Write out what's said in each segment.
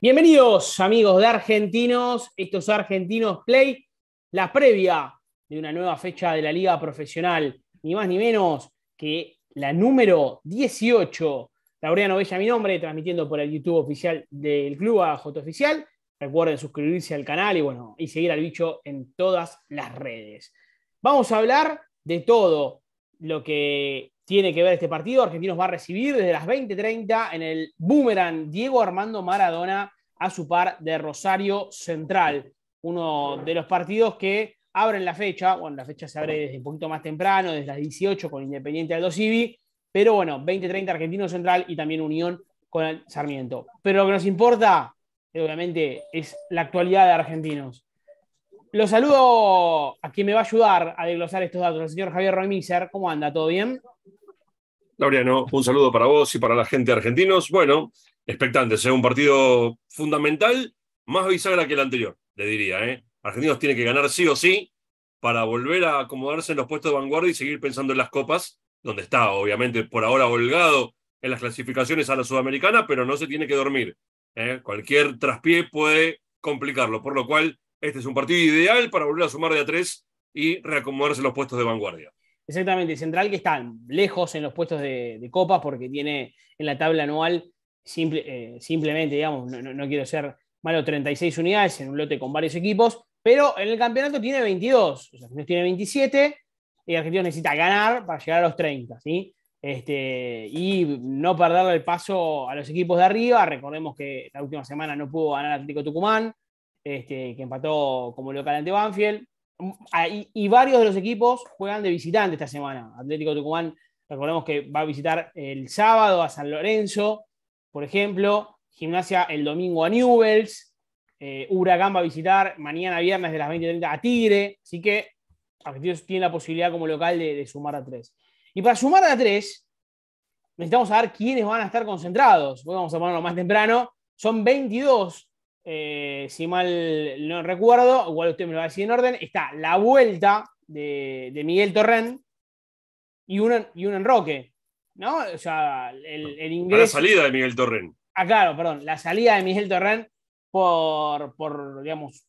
Bienvenidos amigos de Argentinos, estos Argentinos Play, la previa de una nueva fecha de la Liga Profesional, ni más ni menos que la número 18 Laureano Bella mi nombre, transmitiendo por el YouTube oficial del club a Oficial. Recuerden suscribirse al canal y bueno, y seguir al bicho en todas las redes. Vamos a hablar de todo lo que tiene que ver este partido. Argentinos va a recibir desde las 20:30 en el Boomerang Diego Armando Maradona a su par de Rosario Central, uno de los partidos que abren la fecha, bueno, la fecha se abre desde un poquito más temprano, desde las 18 con Independiente Aldo Civi, pero bueno, 20-30 Argentino Central y también Unión con el Sarmiento. Pero lo que nos importa, obviamente, es la actualidad de Argentinos. Los saludo a quien me va a ayudar a desglosar estos datos, el señor Javier Romiser. ¿Cómo anda? ¿Todo bien? Laureano, un saludo para vos y para la gente de Argentinos. Bueno, expectantes, es ¿eh? un partido fundamental, más bisagra que el anterior, le diría. ¿eh? Argentinos tienen que ganar sí o sí para volver a acomodarse en los puestos de vanguardia y seguir pensando en las copas donde está, obviamente, por ahora holgado en las clasificaciones a la sudamericana, pero no se tiene que dormir. ¿eh? Cualquier traspié puede complicarlo, por lo cual este es un partido ideal para volver a sumar de a tres y reacomodarse los puestos de vanguardia. Exactamente, Central que está lejos en los puestos de, Copa porque tiene en la tabla anual simple, eh, simplemente, digamos, no, no, quiero ser malo, 36 unidades en un lote con varios equipos, pero en el campeonato tiene 22, o sea, tiene 27 y Argentina necesita ganar para llegar a los 30, ¿sí? Este, y no perderle el paso a los equipos de arriba. Recordemos que la última semana no pudo ganar Atlético Tucumán, este, que empató como local ante Banfield. Mm, ah, y, varios de los equipos juegan de visitante esta semana. Atlético Tucumán, recordemos que va a visitar el sábado a San Lorenzo, por ejemplo. Gimnasia el domingo a Newells. Eh, Huracán va a visitar mañana viernes de las 20.30 a Tigre. Así que Argentinos tiene la posibilidad como local de, sumar a tres. Y para sumar a tres, necesitamos saber quiénes van a estar concentrados. vamos a ponerlo más temprano. Son 22, eh, si mal no recuerdo, igual usted me lo va a decir en orden. Está la vuelta de, Miguel Torrent y un, y un enroque. ¿No? O sea, el, La salida de Miguel Torrent Ah, claro, perdón. La salida de Miguel Torrent por, por digamos,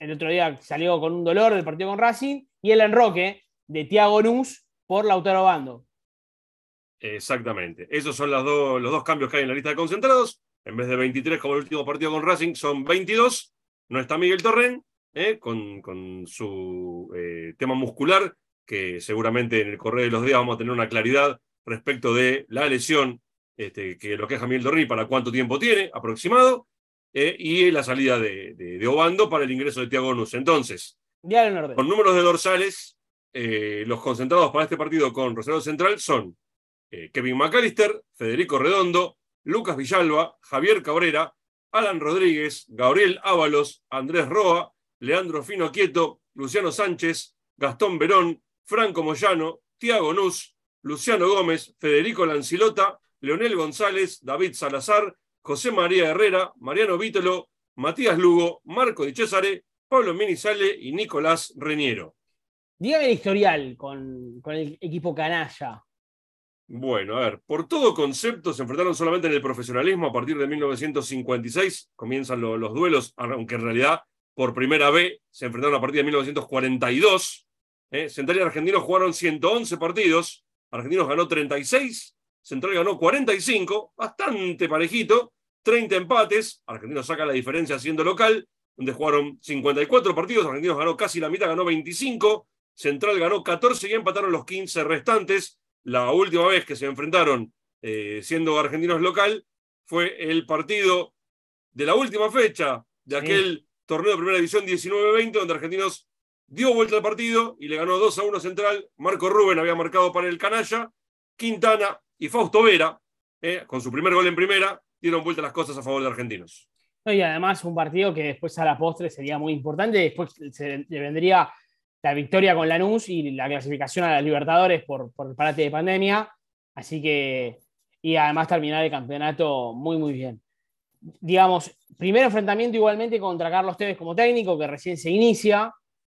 el otro día salió con un dolor del partido con Racing y el enroque de Tiago Nus por Lautaro Bando. Exactamente. Esos son los dos cambios que hay en la lista de concentrados. En vez de 23, como el último partido con Racing, son 22. No está Miguel Torren, eh, con, con, su eh, tema muscular, que seguramente en el correo de los días vamos a tener una claridad respecto de la lesión este, que lo queja Miguel Torren para cuánto tiempo tiene aproximado, eh, y la salida de, Obando para el ingreso de Tiago Nus. Entonces, con números de dorsales, eh, los concentrados para este partido con Rosario Central son eh, Kevin McAllister, Federico Redondo, Lucas Villalba, Javier Cabrera, Alan Rodríguez, Gabriel Ábalos, Andrés Roa, Leandro Fino Quieto, Luciano Sánchez, Gastón Verón, Franco Moyano, Tiago Nuz, Luciano Gómez, Federico Lancilota, Leonel González, David Salazar, José María Herrera, Mariano Vítolo, Matías Lugo, Marco Di Cesare, Pablo Minizale y Nicolás Reñero. Dígame el historial con, con el equipo canalla. Bueno, a ver, por todo concepto se enfrentaron solamente en el profesionalismo a partir de 1956, comienzan los duelos, aunque en realidad por primera vez se enfrentaron a partir de 1942. ¿eh? Central y Argentinos jugaron 111 partidos, Argentinos ganó 36, Central ganó 45, bastante parejito, 30 empates, Argentinos saca la diferencia siendo local, donde jugaron 54 partidos, Argentinos ganó casi la mitad, ganó 25, Central ganó 14 y empataron los 15 restantes. La última vez que se enfrentaron eh, siendo argentinos local fue el partido de la última fecha de aquel torneo de primera división 19-20, donde Argentinos dio vuelta al partido y le ganó 2 a 1 Central. Marco Rubén había marcado para el Canalla, Quintana y Fausto Vera, eh, con su primer gol en primera, dieron vuelta las cosas a favor de Argentinos y además un partido que después a la postre sería muy importante. Después le vendría la victoria con Lanús y la clasificación a las Libertadores por, el parate de pandemia. Así que, y además terminar el campeonato muy, muy bien. Digamos, primer enfrentamiento igualmente contra Carlos Tevez como técnico, que recién se inicia.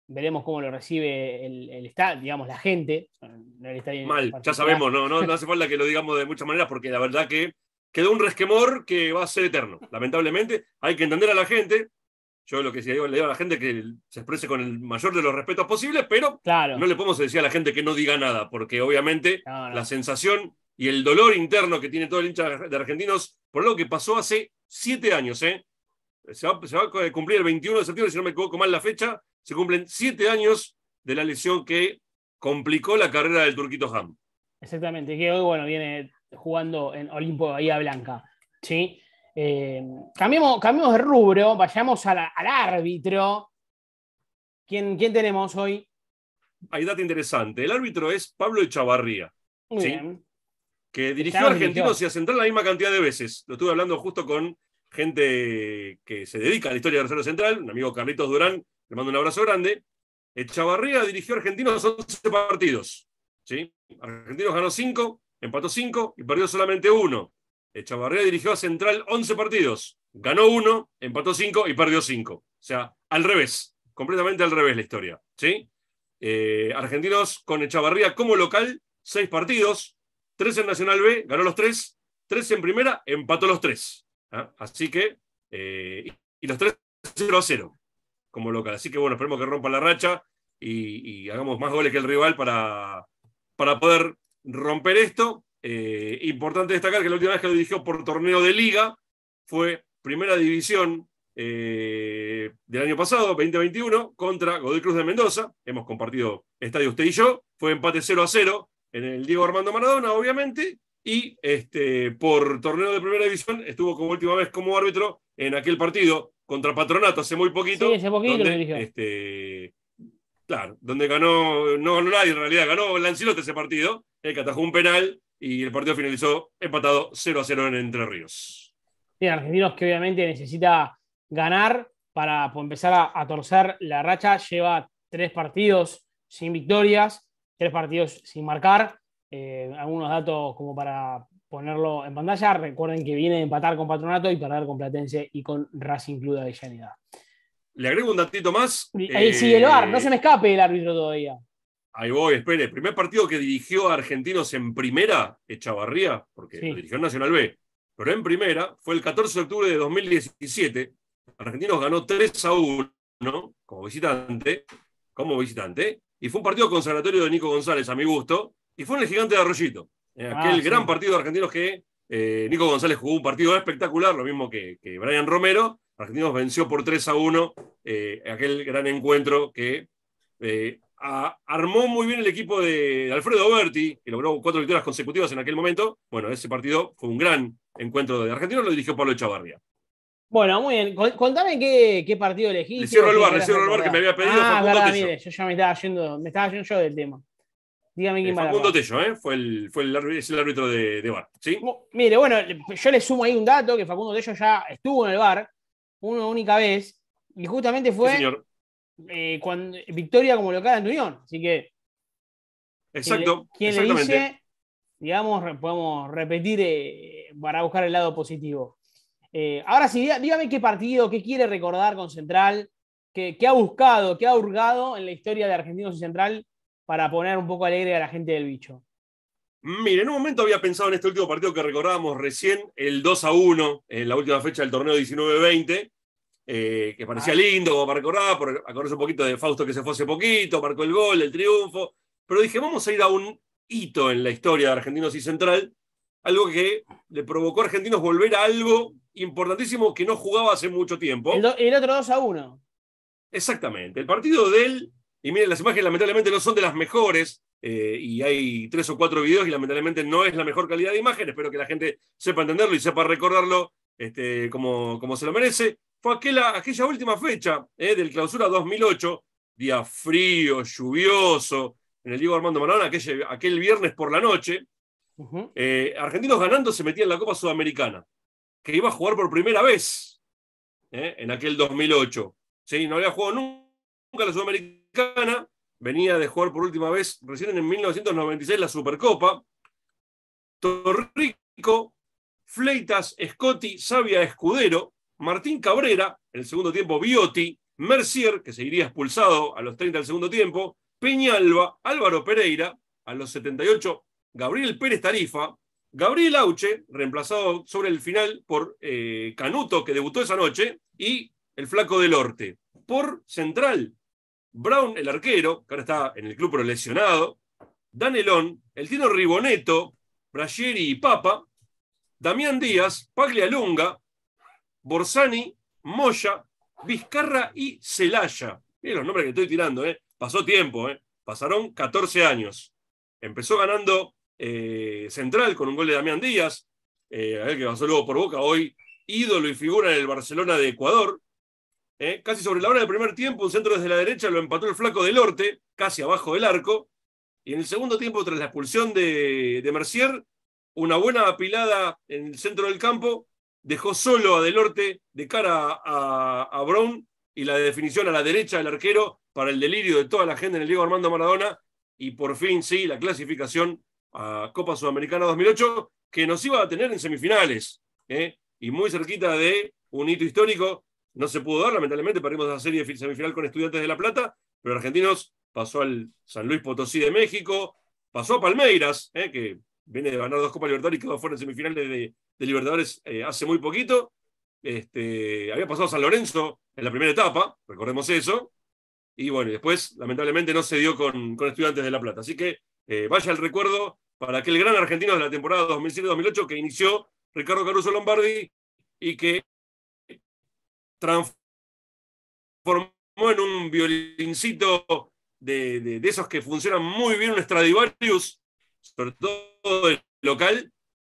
Veremos cómo lo recibe el, el digamos, la gente. Mal, ya sabemos, no, no hace falta que lo digamos de muchas maneras, porque la verdad que quedó un resquemor que va a ser eterno. Lamentablemente, hay que entender a la gente. Yo lo que sí le digo a la gente que se exprese con el mayor de los respetos posibles, pero no le podemos decir a la gente que no diga nada, porque obviamente la sensación y el dolor interno que tiene todo el hincha de argentinos por lo que pasó hace siete años. ¿eh? Se, va, a cumplir el 21 de septiembre, si no me equivoco mal la fecha, se cumplen siete años de la lesión que complicó la carrera del Turquito Ham. Exactamente, que hoy bueno, viene jugando en Olimpo Bahía Blanca. ¿sí? Eh, cambiemos, de rubro, vayamos al árbitro. ¿Quién, ¿Quién, tenemos hoy? Hay dato interesante. El árbitro es Pablo Echavarría. Que dirigió a Argentinos y a Central la misma cantidad de veces. Lo estuve hablando justo con gente que se dedica a la historia de Rosario Central, un amigo Carlitos Durán, le mando un abrazo grande. Echavarría dirigió a Argentinos 11 partidos. ¿sí? Argentinos ganó 5, empató 5 y perdió solamente 1. Echavarría dirigió a Central 11 partidos, ganó 1, empató 5 y perdió 5. O sea, al revés, completamente al revés la historia. ¿sí? Eh, argentinos con Echavarría como local, 6 partidos, 3 en Nacional B, ganó los 3, 3 en primera, empató los 3. ¿ah? Así que, eh, y los 3 0 a 0 como local. Así que bueno, esperemos que rompa la racha y, y hagamos más goles que el rival para, para poder romper esto. Eh, importante destacar que la última vez que lo dirigió por torneo de liga fue Primera División eh, del año pasado, 2021, contra Godoy Cruz de Mendoza. Hemos compartido estadio usted y yo. Fue empate 0 a 0 en el Diego Armando Maradona, obviamente. Y este, por torneo de primera división estuvo como última vez como árbitro en aquel partido contra Patronato hace muy poquito. Sí, hace poquito donde, este, Claro, donde ganó, no ganó nadie en realidad, ganó Lancilote ese partido, el que atajó un penal y el partido finalizó empatado 0 a 0 en Entre Ríos. Bien, Argentinos que obviamente necesita ganar para empezar a, torcer la racha, lleva tres partidos sin victorias, tres partidos sin marcar. Eh, algunos datos como para ponerlo en pantalla. Recuerden que viene a empatar con Patronato y perder con Platense y con Racing Club de Avellaneda. Le agrego un datito más. Eh, el no eh, se me escape el árbitro todavía. Ahí voy, espere. El primer partido que dirigió a Argentinos en primera, Echavarría, porque lo dirigió Nacional B, pero en primera, fue el 14 de octubre de 2017. Argentinos ganó 3 a 1 como visitante, como visitante, y fue un partido conservatorio de Nico González, a mi gusto, y fue en el gigante de Arroyito. Ah, aquel gran partido de Argentinos que eh, Nico González jugó un partido espectacular, lo mismo que, que Brian Romero. Argentinos venció por 3 a 1 eh, aquel gran encuentro que eh, armó muy bien el equipo de Alfredo Berti, que logró cuatro victorias consecutivas en aquel momento. Bueno, ese partido fue un gran encuentro de Argentinos, lo dirigió Pablo Echavarria. Bueno, muy bien. Contame qué, partido elegiste. Le cierro el bar, le cierro el bar que me había pedido. Ah, verdad, mire, yo ya me estaba yendo, me estaba yendo yo del tema. Dígame quién eh, Facundo Tello, ¿eh? Fue el, fue el, es el árbitro de, de bar. ¿sí? Mire, bueno, yo le sumo ahí un dato que Facundo Tello ya estuvo en el bar una única vez y justamente fue eh, cuando, victoria como local en Unión. Así que. Exacto. Eh, ¿Quién le, dice? Digamos, podemos repetir eh, para buscar el lado positivo. ahora sí, dígame qué partido, qué quiere recordar con Central, qué, ha buscado, qué ha hurgado en la historia de Argentinos y Central para poner un poco alegre a la gente del bicho. Mire, en un momento había pensado en este último partido que recordábamos recién, el 2 a 1, en la última fecha del torneo 19-20, eh, que parecía lindo, como para recordar por acordarse un poquito de Fausto que se fue hace poquito, marcó el gol, el triunfo. Pero dije, vamos a ir a un hito en la historia de Argentinos y Central, algo que le provocó a Argentinos volver a algo importantísimo que no jugaba hace mucho tiempo. El, otro 2 a 1. Exactamente. El partido de él, y miren, las imágenes lamentablemente no son de las mejores, eh, y hay tres o cuatro videos y lamentablemente no es la mejor calidad de imagen. Espero que la gente sepa entenderlo y sepa recordarlo este, como, como se lo merece fue aquella, última fecha eh, del clausura 2008, día frío, lluvioso, en el Diego Armando Maradona, aquel, aquel viernes por la noche. Eh, argentinos ganando se metían en la Copa Sudamericana, que iba a jugar por primera vez eh, en aquel 2008. ¿sí? No había jugado nunca la Sudamericana, venía de jugar por última vez recién en 1996 la Supercopa. Torrico, Fleitas, Scotti, Sabia, Escudero, Martín Cabrera, en el segundo tiempo Biotti, Mercier, que seguiría expulsado a los 30 del segundo tiempo, Peñalba, Álvaro Pereira, a los 78, Gabriel Pérez Tarifa, Gabriel Auche, reemplazado sobre el final por eh, Canuto, que debutó esa noche, y el flaco del Orte. Por central, Brown, el arquero, que ahora está en el club pero lesionado, Danelón, el Tino Riboneto, Brasieri y Papa, Damián Díaz, Paglialunga, Borsani, Moya, Vizcarra y Celaya. Miren los nombres que estoy tirando, eh. Pasó tiempo, eh. Pasaron 14 años. Empezó ganando eh, Central con un gol de Damián Díaz, a ver que pasó luego por Boca, hoy ídolo y figura en el Barcelona de Ecuador. casi sobre la hora del primer tiempo, un centro desde la derecha lo empató el flaco del Norte, casi abajo del arco. Y en el segundo tiempo, tras la expulsión de, de Mercier, una buena apilada en el centro del campo, dejó solo a Delorte de cara a, Brown y la definición a la derecha del arquero para el delirio de toda la gente en el Diego Armando Maradona y por fin sí la clasificación a Copa Sudamericana 2008 que nos iba a tener en semifinales ¿eh? y muy cerquita de un hito histórico. No se pudo dar, lamentablemente perdimos la serie semifinal con Estudiantes de La Plata, pero Argentinos pasó al San Luis Potosí de México, pasó a Palmeiras, ¿eh? que viene de ganar dos Copas Libertadores y quedó fuera en semifinales de, Libertadores eh, hace muy poquito. Este, había pasado San Lorenzo en la primera etapa, recordemos eso. Y bueno, después, lamentablemente, no se dio con, Estudiantes de La Plata. Así que eh, vaya el recuerdo para aquel gran argentino de la temporada 2007-2008 que inició Ricardo Caruso Lombardi y que transformó en un violincito de, de esos que funcionan muy bien, un Stradivarius, sobre todo el local,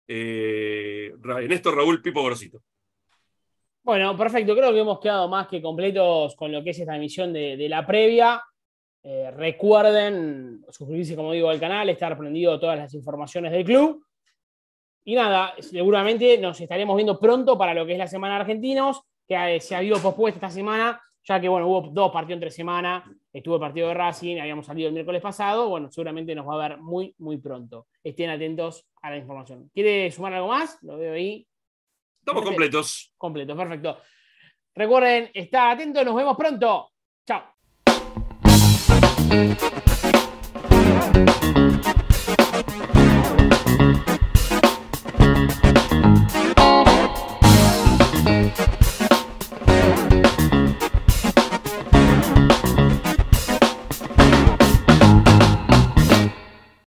eh, en esto Raúl Pipo Grosito. Bueno, perfecto, creo que hemos quedado más que completos con lo que es esta emisión de, la previa. Eh, recuerden suscribirse, como digo, al canal, estar prendido todas las informaciones del club. Y nada, seguramente nos estaremos viendo pronto para lo que es la Semana de Argentinos, que se ha habido pospuesta esta semana ya que bueno, hubo dos partidos entre semanas, estuvo el partido de Racing, habíamos salido el miércoles pasado, bueno, seguramente nos va a ver muy, muy pronto. Estén atentos a la información. ¿Quiere sumar algo más? Lo veo ahí. Estamos completos. Completos, perfecto. Recuerden, está atento, nos vemos pronto. Chao.